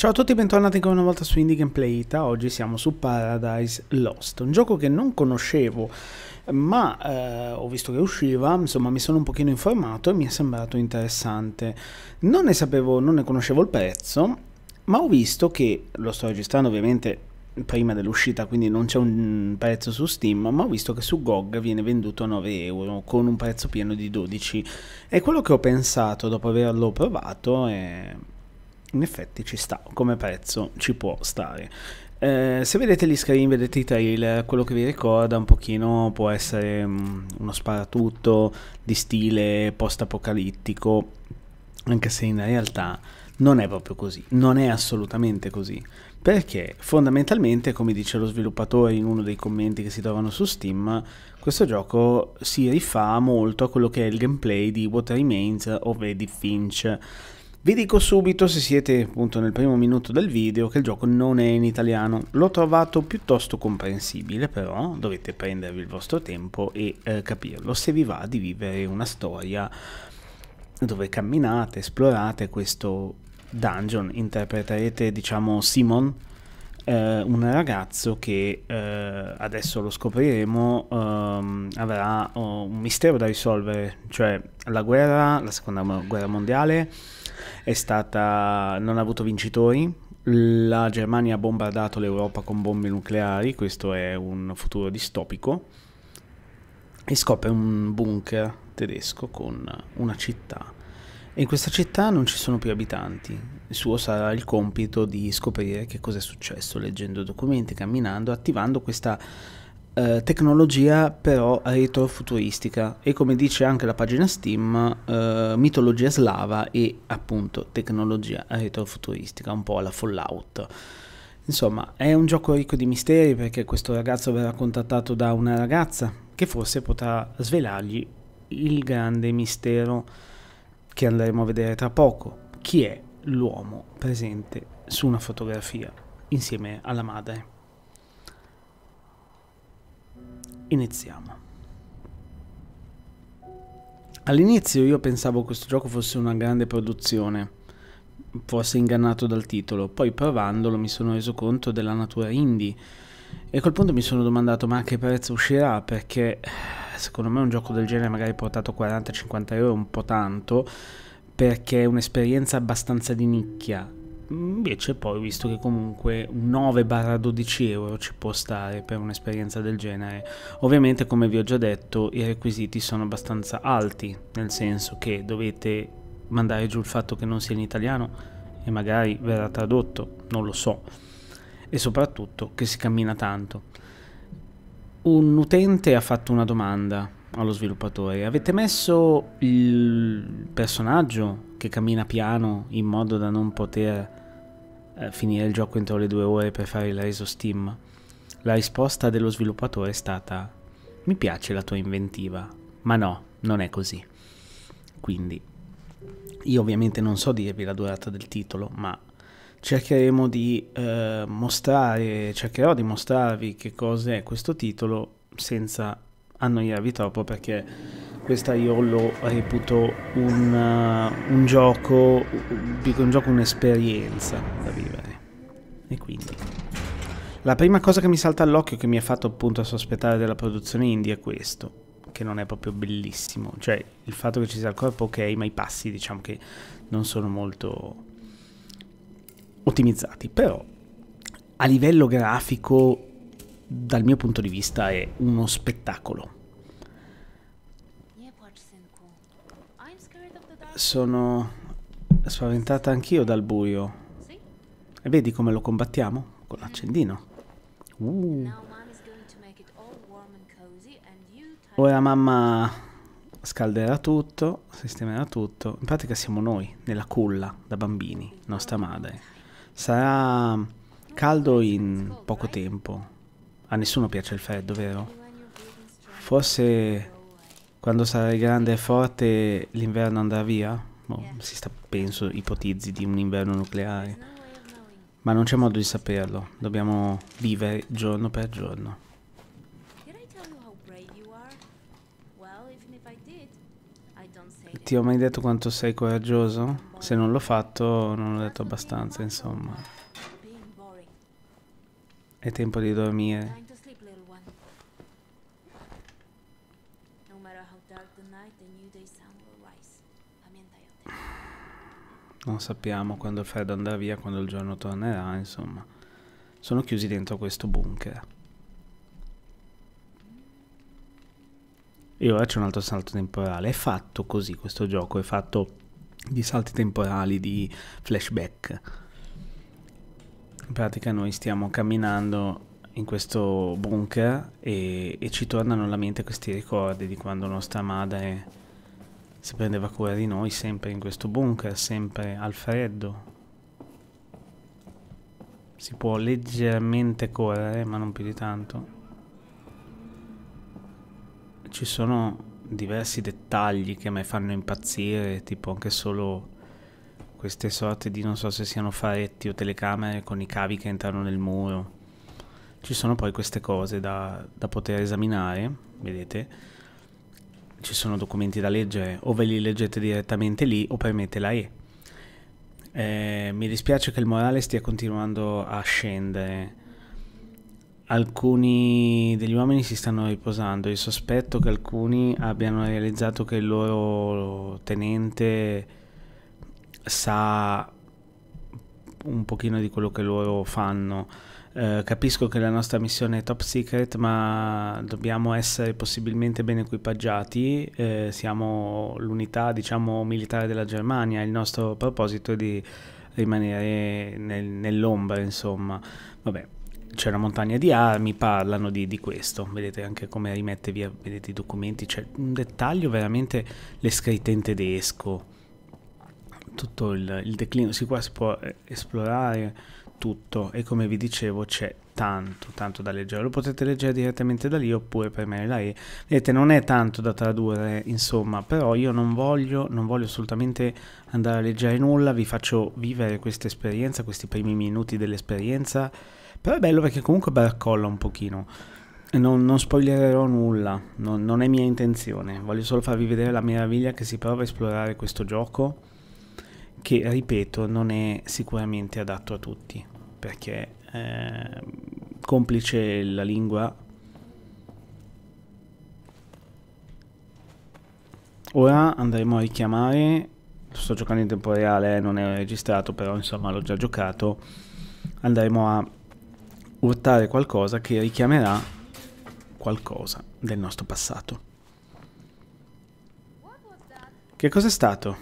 Ciao a tutti e bentornati ancora una volta su Indie Gameplay Ita. oggi siamo su Paradise Lost, un gioco che non conoscevo ma eh, ho visto che usciva, insomma mi sono un pochino informato e mi è sembrato interessante. Non ne sapevo, non ne conoscevo il prezzo, ma ho visto che, lo sto registrando ovviamente prima dell'uscita quindi non c'è un prezzo su Steam, ma ho visto che su GOG viene venduto a 9 euro con un prezzo pieno di 12 e quello che ho pensato dopo averlo provato è in effetti ci sta come prezzo, ci può stare. Eh, se vedete gli screen, vedete i trailer, quello che vi ricorda un pochino può essere mh, mm, uno sparatutto di stile post-apocalittico, anche se in realtà non è proprio così, non è assolutamente così, perché fondamentalmente, come dice lo sviluppatore in uno dei commenti che si trovano su Steam, questo gioco si rifà molto a quello che è il gameplay di What Remains of di Finch vi dico subito, se siete appunto nel primo minuto del video, che il gioco non è in italiano. L'ho trovato piuttosto comprensibile, però dovete prendervi il vostro tempo e eh, capirlo se vi va di vivere una storia dove camminate, esplorate questo dungeon, interpreterete diciamo Simon, eh, un ragazzo che eh, adesso lo scopriremo ehm, avrà oh, un mistero da risolvere, cioè la guerra, la seconda guerra mondiale è stata, non ha avuto vincitori, la Germania ha bombardato l'Europa con bombe nucleari, questo è un futuro distopico, e scopre un bunker tedesco con una città in questa città non ci sono più abitanti. Il suo sarà il compito di scoprire che cosa è successo leggendo documenti, camminando, attivando questa eh, tecnologia però retrofuturistica e come dice anche la pagina Steam, eh, mitologia slava e appunto tecnologia retrofuturistica, un po' alla Fallout. Insomma, è un gioco ricco di misteri perché questo ragazzo verrà contattato da una ragazza che forse potrà svelargli il grande mistero che andremo a vedere tra poco. Chi è l'uomo presente su una fotografia insieme alla madre? Iniziamo. All'inizio io pensavo questo gioco fosse una grande produzione, forse ingannato dal titolo, poi provandolo mi sono reso conto della natura indie e a quel punto mi sono domandato ma a che prezzo uscirà perché secondo me un gioco del genere magari portato 40-50 euro è un po' tanto perché è un'esperienza abbastanza di nicchia invece poi visto che comunque 9-12 euro ci può stare per un'esperienza del genere ovviamente come vi ho già detto i requisiti sono abbastanza alti nel senso che dovete mandare giù il fatto che non sia in italiano e magari verrà tradotto non lo so e soprattutto che si cammina tanto un utente ha fatto una domanda allo sviluppatore. Avete messo il personaggio che cammina piano in modo da non poter eh, finire il gioco entro le due ore per fare il reso Steam? La risposta dello sviluppatore è stata mi piace la tua inventiva, ma no, non è così. Quindi, io ovviamente non so dirvi la durata del titolo, ma cercheremo di eh, mostrare, cercherò di mostrarvi che cos'è questo titolo senza annoiarvi troppo perché questa io lo reputo un, uh, un gioco, dico un gioco, un'esperienza da vivere. E quindi... La prima cosa che mi salta all'occhio che mi ha fatto appunto a sospettare della produzione indie è questo che non è proprio bellissimo. Cioè, il fatto che ci sia il corpo, ok, ma i passi diciamo che non sono molto ottimizzati, però a livello grafico dal mio punto di vista è uno spettacolo. Sono spaventata anch'io dal buio. E vedi come lo combattiamo? Con l'accendino. Uh. Ora mamma scalderà tutto, sistemerà tutto. In pratica siamo noi, nella culla, da bambini, nostra madre. Sarà caldo in poco tempo. A nessuno piace il freddo, vero? Forse quando sarai grande e forte l'inverno andrà via? Oh, si sta, penso, ipotizzi di un inverno nucleare. Ma non c'è modo di saperlo, dobbiamo vivere giorno per giorno. Ti ho mai detto quanto sei coraggioso? Se non l'ho fatto, non l'ho detto abbastanza, insomma. È tempo di dormire. Non sappiamo quando il freddo andrà via, quando il giorno tornerà, insomma. Sono chiusi dentro questo bunker. e ora c'è un altro salto temporale. È fatto così questo gioco, è fatto di salti temporali, di flashback. In pratica noi stiamo camminando in questo bunker e, e ci tornano alla mente questi ricordi di quando nostra madre si prendeva cura di noi sempre in questo bunker, sempre al freddo. Si può leggermente correre, ma non più di tanto ci sono diversi dettagli che a me fanno impazzire, tipo anche solo queste sorte di non so se siano faretti o telecamere con i cavi che entrano nel muro. Ci sono poi queste cose da, da poter esaminare, vedete? Ci sono documenti da leggere, o ve li leggete direttamente lì o premete la E. Eh, mi dispiace che il morale stia continuando a scendere alcuni degli uomini si stanno riposando. Il sospetto che alcuni abbiano realizzato che il loro tenente sa un pochino di quello che loro fanno. Eh, capisco che la nostra missione è top secret, ma dobbiamo essere possibilmente ben equipaggiati. Eh, siamo l'unità, diciamo, militare della Germania. Il nostro proposito è di rimanere nel, nell'ombra, insomma. Vabbè, c'è una montagna di armi, parlano di, di questo, vedete anche come rimette via, vedete i documenti, c'è un dettaglio veramente, le scritte in tedesco, tutto il, il declino, sì qua si può eh, esplorare tutto e come vi dicevo c'è tanto, tanto da leggere, lo potete leggere direttamente da lì oppure per me la E. Vedete, non è tanto da tradurre, insomma, però io non voglio, non voglio assolutamente andare a leggere nulla, vi faccio vivere questa esperienza, questi primi minuti dell'esperienza, però è bello perché comunque barcolla un pochino. Non, non spoilererò nulla, non, non è mia intenzione, voglio solo farvi vedere la meraviglia che si prova a esplorare questo gioco che ripeto non è sicuramente adatto a tutti perché Ehm, complice la lingua. Ora andremo a richiamare, sto giocando in tempo reale, eh, non è registrato, però insomma l'ho già giocato, andremo a urtare qualcosa che richiamerà qualcosa del nostro passato. Che cos'è stato?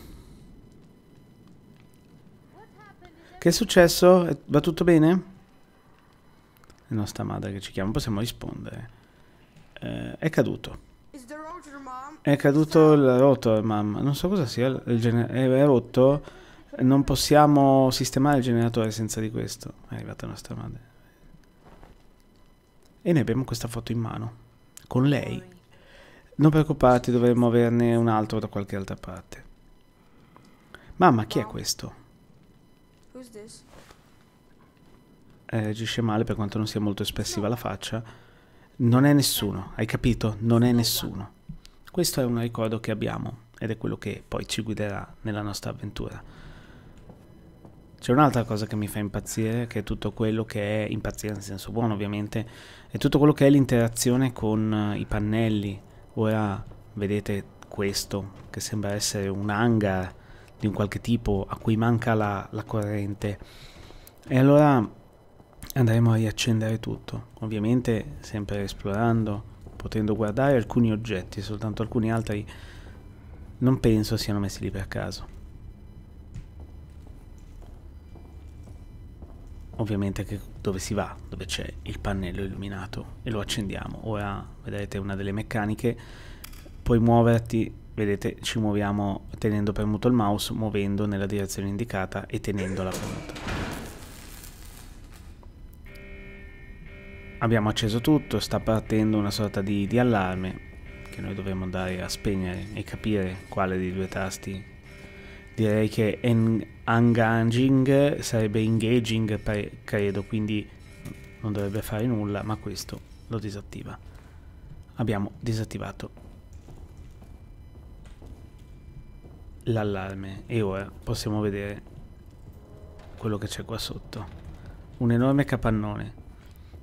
Che è successo? Eh, va tutto bene? è nostra madre che ci chiama, possiamo rispondere. Eh, è caduto. È caduto il rotor, mamma. Non so cosa sia. il è rotto. Non possiamo sistemare il generatore senza di questo. È arrivata nostra madre. E noi abbiamo questa foto in mano. Con lei. Non preoccuparti, dovremmo averne un altro da qualche altra parte. Mamma, chi è questo? Chi è questo? reagisce eh, male per quanto non sia molto espressiva la faccia. Non è nessuno, hai capito? Non è nessuno. Questo è un ricordo che abbiamo ed è quello che poi ci guiderà nella nostra avventura. C'è un'altra cosa che mi fa impazzire, che è tutto quello che è, impazzire nel senso buono ovviamente, è tutto quello che è l'interazione con eh, i pannelli. Ora vedete questo, che sembra essere un hangar di un qualche tipo a cui manca la, la corrente. E allora andremo a riaccendere tutto, ovviamente sempre esplorando, potendo guardare alcuni oggetti, soltanto alcuni altri non penso siano messi lì per caso. Ovviamente dove si va, dove c'è il pannello illuminato e lo accendiamo. Ora vedrete una delle meccaniche, puoi muoverti, vedete ci muoviamo tenendo premuto il mouse, muovendo nella direzione indicata e tenendola premuta. Abbiamo acceso tutto, sta partendo una sorta di, di allarme che noi dovremmo andare a spegnere e capire quale dei due tasti. Direi che engaging sarebbe engaging, credo, quindi non dovrebbe fare nulla, ma questo lo disattiva. Abbiamo disattivato l'allarme e ora possiamo vedere quello che c'è qua sotto. Un enorme capannone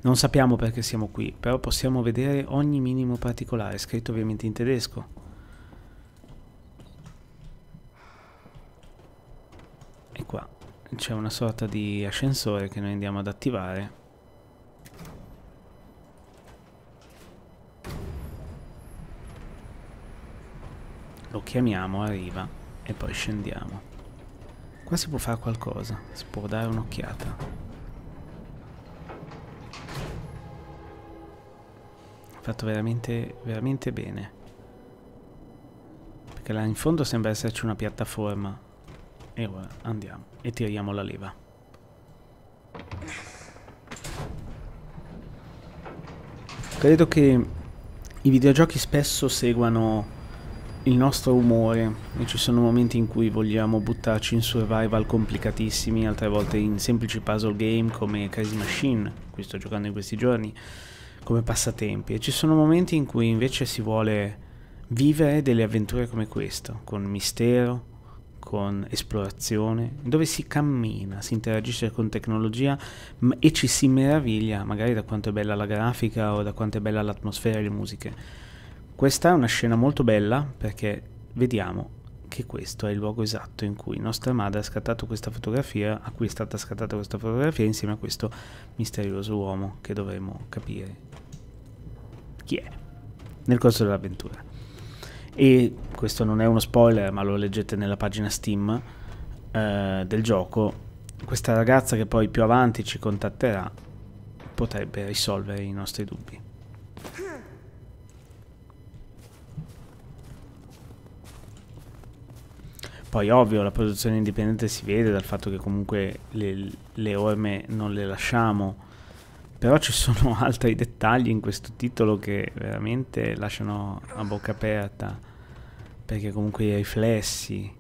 non sappiamo perché siamo qui, però possiamo vedere ogni minimo particolare, scritto ovviamente in tedesco. E qua c'è una sorta di ascensore che noi andiamo ad attivare. Lo chiamiamo, arriva e poi scendiamo. Qua si può fare qualcosa, si può dare un'occhiata. fatto veramente, veramente bene. Perché là in fondo sembra esserci una piattaforma. E ora andiamo e tiriamo la leva. Credo che i videogiochi spesso seguano il nostro umore e ci sono momenti in cui vogliamo buttarci in survival complicatissimi, altre volte in semplici puzzle game come Crazy Machine, qui sto giocando in questi giorni come passatempi e ci sono momenti in cui invece si vuole vivere delle avventure come questo, con mistero, con esplorazione, dove si cammina, si interagisce con tecnologia e ci si meraviglia magari da quanto è bella la grafica o da quanto è bella l'atmosfera e le musiche. Questa è una scena molto bella perché vediamo che questo è il luogo esatto in cui nostra madre ha scattato questa fotografia, a cui è stata scattata questa fotografia insieme a questo misterioso uomo che dovremo capire chi è nel corso dell'avventura. E questo non è uno spoiler, ma lo leggete nella pagina Steam eh, del gioco. Questa ragazza che poi più avanti ci contatterà potrebbe risolvere i nostri dubbi. Poi ovvio la produzione indipendente si vede dal fatto che comunque le, le orme non le lasciamo però ci sono altri dettagli in questo titolo che veramente lasciano a bocca aperta, perché comunque i riflessi,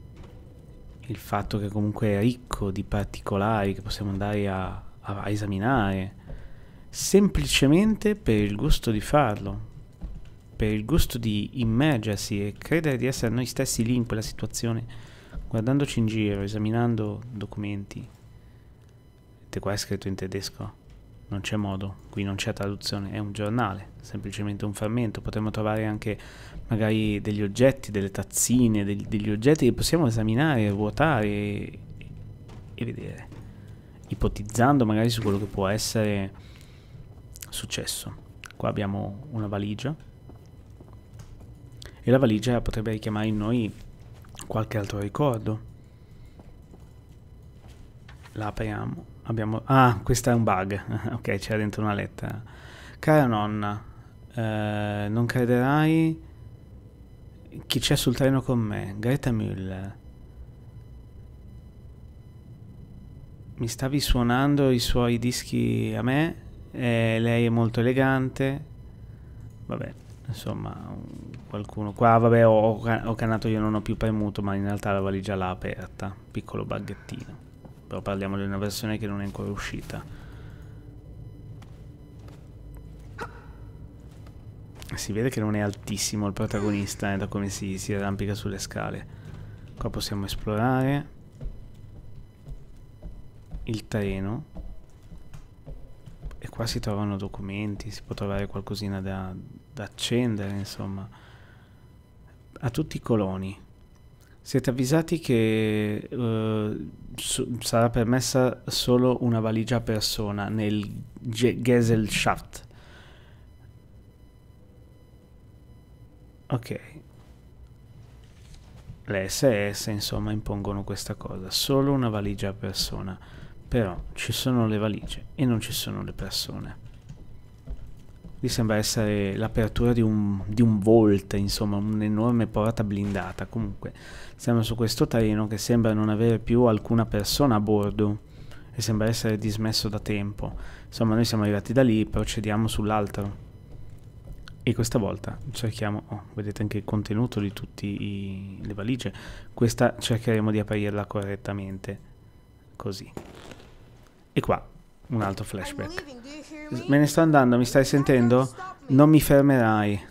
il fatto che comunque è ricco di particolari che possiamo andare a, a esaminare, semplicemente per il gusto di farlo, per il gusto di immergersi e credere di essere noi stessi lì in quella situazione, guardandoci in giro, esaminando documenti. Te qua è scritto in tedesco non c'è modo, qui non c'è traduzione, è un giornale, semplicemente un frammento, potremmo trovare anche magari degli oggetti, delle tazzine, degli, degli oggetti che possiamo esaminare, ruotare e, e vedere, ipotizzando magari su quello che può essere successo. Qua abbiamo una valigia e la valigia potrebbe richiamare in noi qualche altro ricordo. La apriamo abbiamo... Ah, questo è un bug. ok, c'era dentro una lettera. Cara nonna, eh, non crederai chi c'è sul treno con me. Greta Müller. Mi stavi suonando i suoi dischi a me. Eh, lei è molto elegante. Vabbè, insomma, qualcuno qua. Vabbè, ho, ho, canato io, non ho più premuto, ma in realtà la valigia l'ha aperta. Piccolo baghettino. Però parliamo di una versione che non è ancora uscita. Si vede che non è altissimo il protagonista eh, da come si, si arrampica sulle scale. Qua possiamo esplorare il treno. E qua si trovano documenti, si può trovare qualcosina da, da accendere, insomma. A tutti i coloni. Siete avvisati che uh, su- sarà permessa solo una valigia a persona nel G- Gesellschaft. Ok. Le SS insomma impongono questa cosa, solo una valigia a persona. Però ci sono le valigie e non ci sono le persone. Qui sembra essere l'apertura di un, di un Volt, insomma, un'enorme porta blindata. Comunque, siamo su questo treno che sembra non avere più alcuna persona a bordo e sembra essere dismesso da tempo. Insomma, noi siamo arrivati da lì, procediamo sull'altro. E questa volta cerchiamo, oh, vedete anche il contenuto di tutte le valigie, questa cercheremo di aprirla correttamente, così. E qua un altro flashback. Me ne sto andando, mi stai sentendo? Non mi fermerai.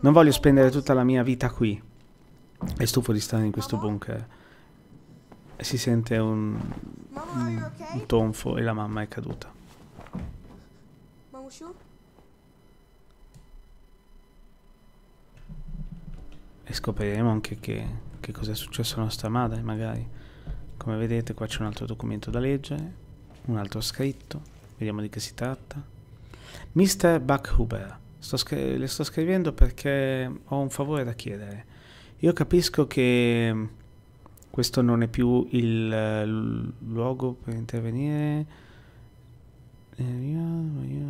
Non voglio spendere tutta la mia vita qui. È stufo di stare in questo bunker. Si sente un, un, un tonfo e la mamma è caduta. E scopriremo anche che, che cosa è successo alla nostra madre, magari. Come vedete qua c'è un altro documento da leggere un altro scritto, vediamo di che si tratta. Mr. Buckhuber, sto le sto scrivendo perché ho un favore da chiedere. Io capisco che questo non è più il eh, luogo per intervenire. Eh,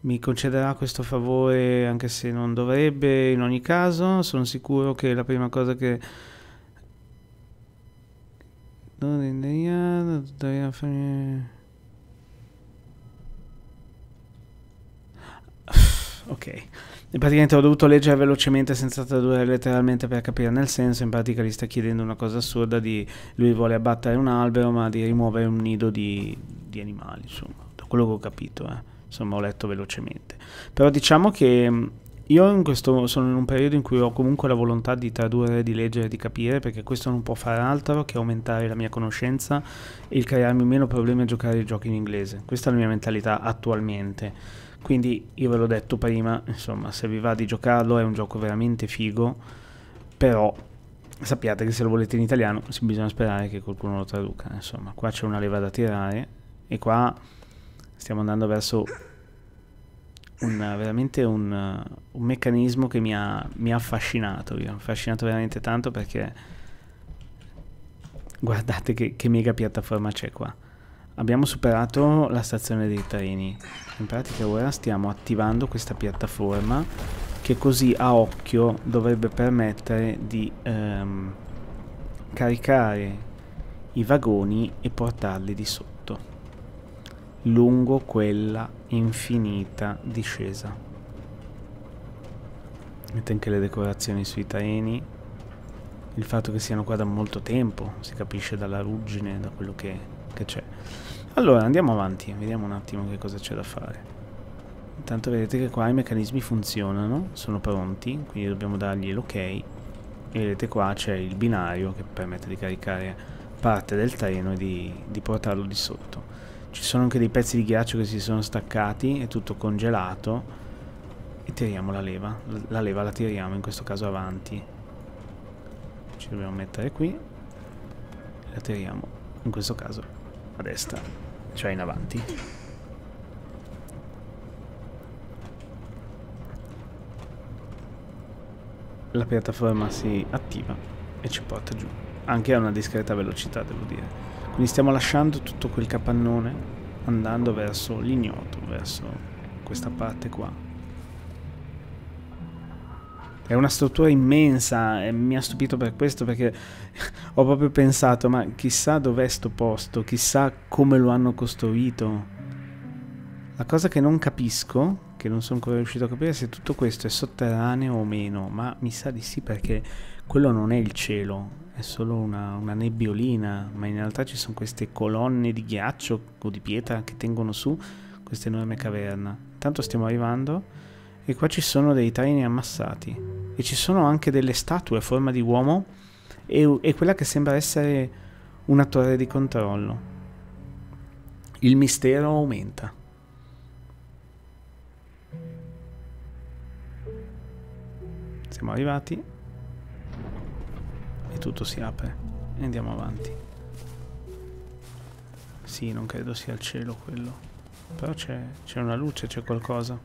Mi concederà questo favore anche se non dovrebbe, in ogni caso sono sicuro che la prima cosa che non indegnato, tuttavia fare... ok. E praticamente ho dovuto leggere velocemente senza tradurre letteralmente per capire nel senso, in pratica gli sta chiedendo una cosa assurda di lui vuole abbattere un albero ma di rimuovere un nido di, di animali, insomma, da quello che ho capito, eh. insomma ho letto velocemente. Però diciamo che io in questo, sono in un periodo in cui ho comunque la volontà di tradurre, di leggere, di capire, perché questo non può fare altro che aumentare la mia conoscenza e il crearmi meno problemi a giocare i giochi in inglese. Questa è la mia mentalità attualmente. Quindi io ve l'ho detto prima, insomma, se vi va di giocarlo è un gioco veramente figo, però sappiate che se lo volete in italiano bisogna sperare che qualcuno lo traduca. Insomma, qua c'è una leva da tirare e qua stiamo andando verso un, veramente un, un, meccanismo che mi ha, mi ha affascinato, mi ha affascinato veramente tanto perché guardate che, che mega piattaforma c'è qua. Abbiamo superato la stazione dei treni, in pratica ora stiamo attivando questa piattaforma che così a occhio dovrebbe permettere di ehm, caricare i vagoni e portarli di sotto lungo quella infinita discesa. Mette anche le decorazioni sui traeni, il fatto che siano qua da molto tempo, si capisce dalla ruggine, da quello che c'è. Allora, andiamo avanti, vediamo un attimo che cosa c'è da fare. Intanto vedete che qua i meccanismi funzionano, sono pronti, quindi dobbiamo dargli l'ok. E vedete qua c'è il binario che permette di caricare parte del treno e di, di portarlo di sotto. Ci sono anche dei pezzi di ghiaccio che si sono staccati, è tutto congelato. E tiriamo la leva. La leva la tiriamo in questo caso avanti. Ci dobbiamo mettere qui. la tiriamo in questo caso a destra, cioè in avanti. La piattaforma si attiva e ci porta giù, anche a una discreta velocità devo dire. Quindi stiamo lasciando tutto quel capannone andando verso l'ignoto, verso questa parte qua. È una struttura immensa e mi ha stupito per questo perché ho proprio pensato ma chissà dov'è sto posto, chissà come lo hanno costruito. La cosa che non capisco, che non sono ancora riuscito a capire, è se tutto questo è sotterraneo o meno, ma mi sa di sì perché quello non è il cielo, è solo una, una nebbiolina, ma in realtà ci sono queste colonne di ghiaccio o di pietra che tengono su questa enorme caverna. Intanto stiamo arrivando e qua ci sono dei treni ammassati e ci sono anche delle statue a forma di uomo e, e quella che sembra essere una torre di controllo. Il mistero aumenta. Siamo arrivati e tutto si apre e andiamo avanti. Sì, non credo sia il cielo quello, però c'è una luce, c'è qualcosa.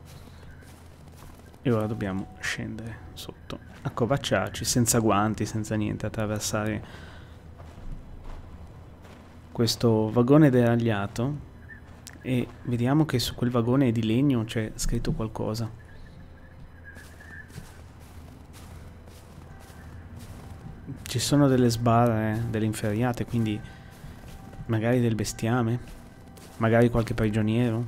E ora dobbiamo scendere sotto, accovacciarci senza guanti, senza niente, attraversare questo vagone deragliato e vediamo che su quel vagone di legno c'è scritto qualcosa. Ci sono delle sbarre, delle inferriate, quindi magari del bestiame, magari qualche prigioniero.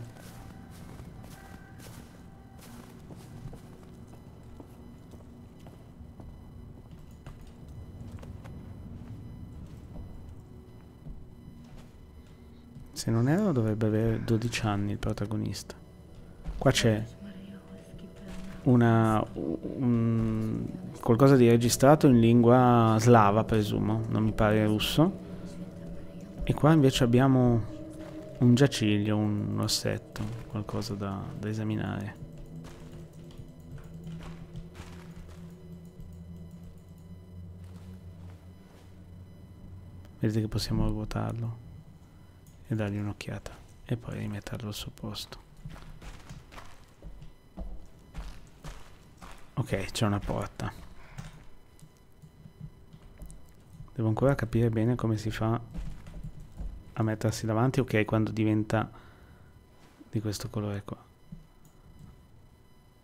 Se non erro dovrebbe avere 12 anni il protagonista. Qua c'è una, un, qualcosa di registrato in lingua slava, presumo, non mi pare russo. E qua invece abbiamo un giaciglio, un ossetto, qualcosa da, da esaminare. Vedete che possiamo ruotarlo e dargli un'occhiata e poi rimetterlo al suo posto. Ok, c'è una porta. Devo ancora capire bene come si fa a mettersi davanti. Ok, quando diventa di questo colore qua.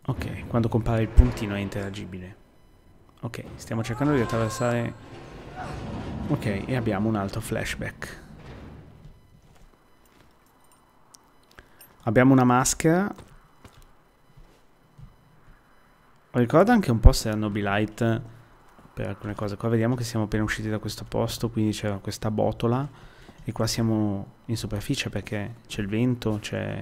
Ok, quando compare il puntino è interagibile. Ok, stiamo cercando di attraversare... Ok, e abbiamo un altro flashback. Abbiamo una maschera Ricorda anche un po' se erano Light eh, per alcune cose. Qua vediamo che siamo appena usciti da questo posto, quindi c'era questa botola e qua siamo in superficie perché c'è il vento, c'è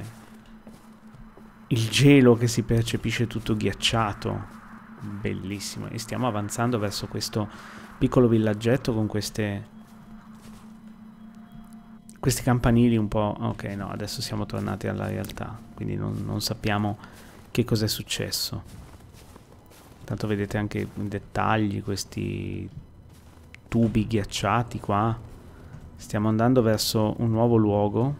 il gelo che si percepisce tutto ghiacciato. Bellissimo. E stiamo avanzando verso questo piccolo villaggetto con queste... Questi campanili un po'... Ok, no, adesso siamo tornati alla realtà, quindi non, non sappiamo che cos'è successo. Tanto vedete anche i dettagli questi tubi ghiacciati qua. Stiamo andando verso un nuovo luogo.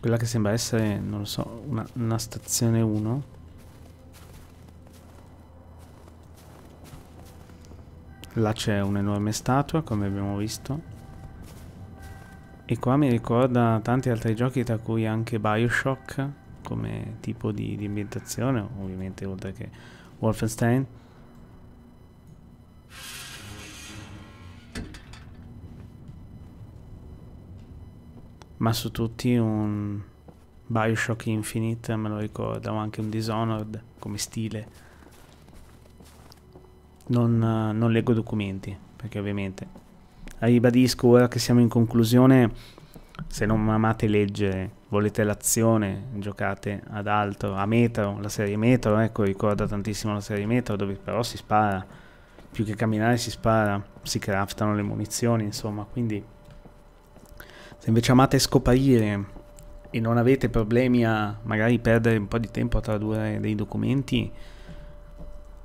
Quella che sembra essere, non lo so, una, una stazione 1. Là c'è un'enorme statua, come abbiamo visto. E qua mi ricorda tanti altri giochi, tra cui anche Bioshock come tipo di, di ambientazione, ovviamente oltre che Wolfenstein. Ma su tutti un Bioshock Infinite, me lo ricordo, anche un Dishonored come stile. Non, non leggo documenti, perché ovviamente ribadisco ora che siamo in conclusione se non amate leggere, volete l'azione, giocate ad altro, a Metro, la serie Metro, ecco, ricorda tantissimo la serie Metro, dove però si spara, più che camminare si spara, si craftano le munizioni, insomma, quindi se invece amate scoprire e non avete problemi a magari perdere un po' di tempo a tradurre dei documenti,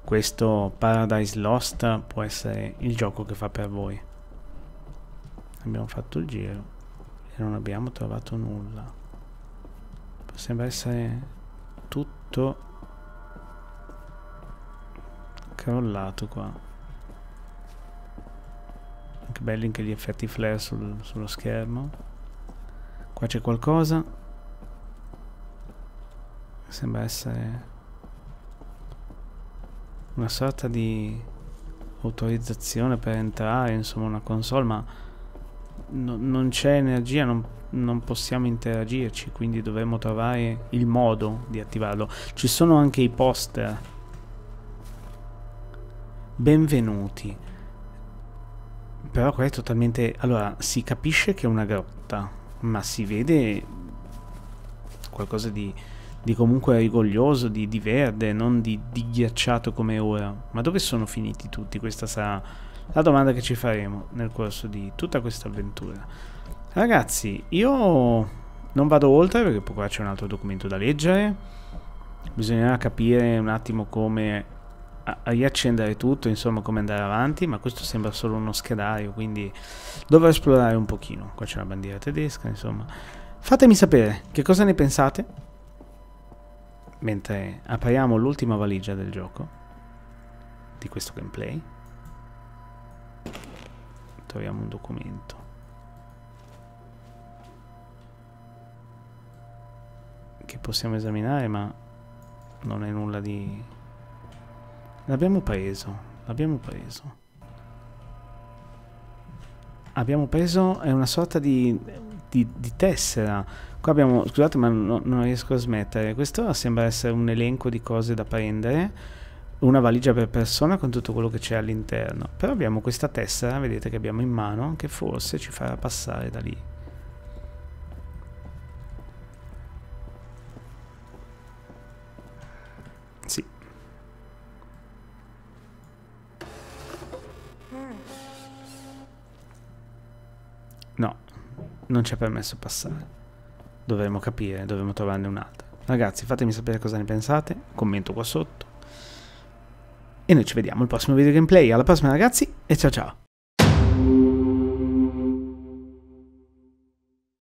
questo Paradise Lost può essere il gioco che fa per voi. Abbiamo fatto il giro e non abbiamo trovato nulla. Sembra essere tutto crollato qua. Anche belli anche gli effetti flare sul, sullo schermo. Qua c'è qualcosa. Sembra essere una sorta di autorizzazione per entrare, insomma una console, ma no, non c'è energia, non, non possiamo interagirci, quindi dovremmo trovare il modo di attivarlo. Ci sono anche i poster. Benvenuti. Però qua è totalmente... Allora, si capisce che è una grotta, ma si vede qualcosa di, di comunque rigoglioso, di, di verde, non di, di ghiacciato come ora. Ma dove sono finiti tutti? Questa sarà la domanda che ci faremo nel corso di tutta questa avventura. Ragazzi, io non vado oltre perché poi qua c'è un altro documento da leggere. Bisognerà capire un attimo come riaccendere tutto, insomma come andare avanti, ma questo sembra solo uno schedario, quindi dovrò esplorare un pochino. Qua c'è la bandiera tedesca, insomma. Fatemi sapere che cosa ne pensate mentre apriamo l'ultima valigia del gioco di questo gameplay troviamo un documento. Che possiamo esaminare, ma non è nulla di... L'abbiamo preso, l'abbiamo preso. Abbiamo preso, è una sorta di, di, di tessera. Qua abbiamo, scusate ma no, non riesco a smettere, questo sembra essere un elenco di cose da prendere una valigia per persona con tutto quello che c'è all'interno. Però abbiamo questa tessera, vedete che abbiamo in mano, che forse ci farà passare da lì. Sì. No, non ci ha permesso passare. Dovremmo capire, dovremmo trovarne un'altra. Ragazzi, fatemi sapere cosa ne pensate, commento qua sotto e noi ci vediamo al prossimo video gameplay. Alla prossima ragazzi e ciao ciao!